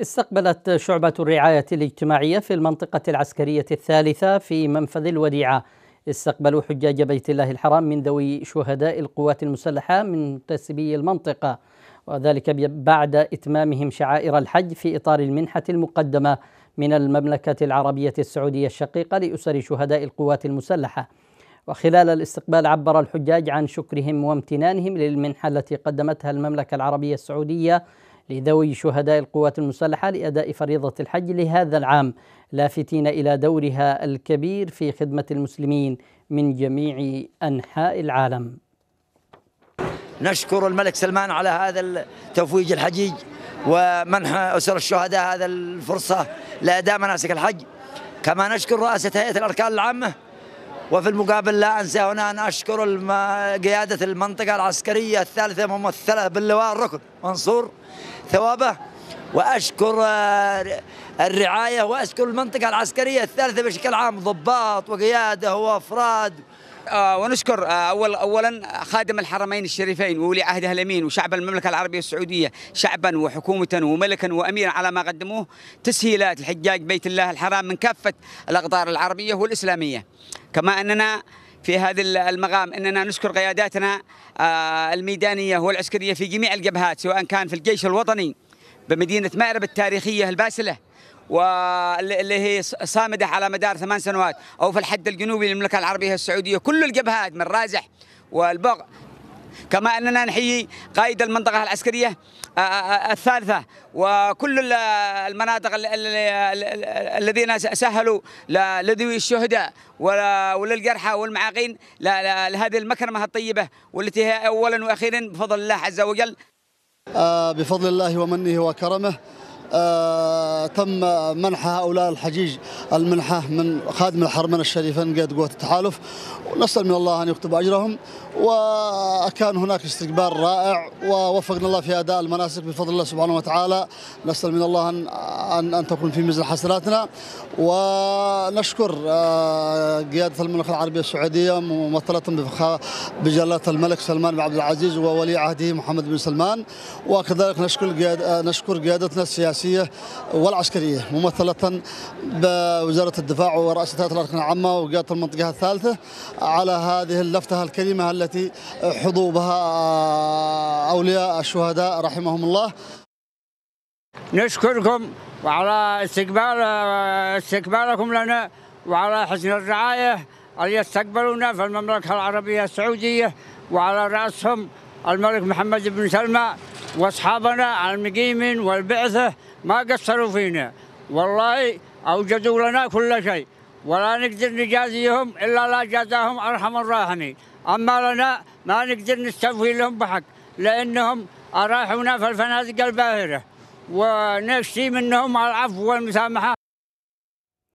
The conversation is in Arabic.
استقبلت شعبة الرعاية الاجتماعية في المنطقة العسكرية الثالثة في منفذ الوديعة استقبلوا حجاج بيت الله الحرام من ذوي شهداء القوات المسلحة من منتسبي المنطقة وذلك بعد إتمامهم شعائر الحج في إطار المنحة المقدمة من المملكة العربية السعودية الشقيقة لأسر شهداء القوات المسلحة وخلال الاستقبال عبر الحجاج عن شكرهم وامتنانهم للمنحة التي قدمتها المملكة العربية السعودية لذوي شهداء القوات المسلحة لأداء فريضة الحج لهذا العام لافتين إلى دورها الكبير في خدمة المسلمين من جميع أنحاء العالم نشكر الملك سلمان على هذا التفويج الحجيج ومنح أسر الشهداء هذا الفرصة لأداء مناسك الحج كما نشكر رئاسة هيئة الأركان العامة وفي المقابل لا أنسى هنا أن أشكر قيادة المنطقة العسكرية الثالثة ممثلة باللواء الركن منصور ثوابه وأشكر آه، الرعاية وأشكر المنطقة العسكرية الثالثة بشكل عام ضباط وقيادة وأفراد آه، ونشكر آه، اول اولا خادم الحرمين الشريفين وولي عهده الامين وشعب المملكه العربيه السعوديه شعبا وحكومه وملكا واميرا على ما قدموه تسهيلات لحجاج بيت الله الحرام من كافه الاقطار العربيه والاسلاميه كما اننا في هذا المقام اننا نشكر قياداتنا آه، الميدانيه والعسكريه في جميع الجبهات سواء كان في الجيش الوطني بمدينه مأرب التاريخيه الباسله واللي هي صامده على مدار ثمان سنوات او في الحد الجنوبي للمملكه العربيه السعوديه كل الجبهات من رازح والبغ كما اننا نحيي قائد المنطقه العسكريه الثالثه وكل المناطق الذين سهلوا لذوي الشهداء وللجرحى والمعاقين لهذه المكرمه الطيبه والتي هي اولا واخيرا بفضل الله عز وجل آه، بفضل الله ومنه وكرمه آه، تم منح هؤلاء الحجيج المنحة من خادم الحرمين الشريفين قيد قوة التحالف ونسأل من الله أن يكتب أجرهم وكان هناك استقبال رائع ووفقنا الله في أداء المناسك بفضل الله سبحانه وتعالى نسأل من الله أن, أن, أن تكون في ميزان حسناتنا ونشكر آه، قيادة المملكة العربية السعودية ممثلة بجلالة الملك سلمان بن عبد العزيز وولي عهده محمد بن سلمان وكذلك نشكر نشكر قيادتنا السياسية السياسية والعسكرية ممثلة بوزارة الدفاع ورئاسة الأركان العامة وقيادة المنطقة الثالثة على هذه اللفتة الكريمة التي حظوا بها أولياء الشهداء رحمهم الله نشكركم وعلى استقبال استقبالكم لنا وعلى حسن الرعاية اللي يستقبلونا في المملكة العربية السعودية وعلى رأسهم الملك محمد بن سلمان واصحابنا على المقيمين والبعثه ما قصروا فينا والله اوجدوا لنا كل شيء ولا نقدر نجازيهم الا لا جازاهم ارحم الراحمين اما لنا ما نقدر نستوفي لهم بحق لانهم اراحونا في الفنادق الباهره ونشتي منهم العفو والمسامحه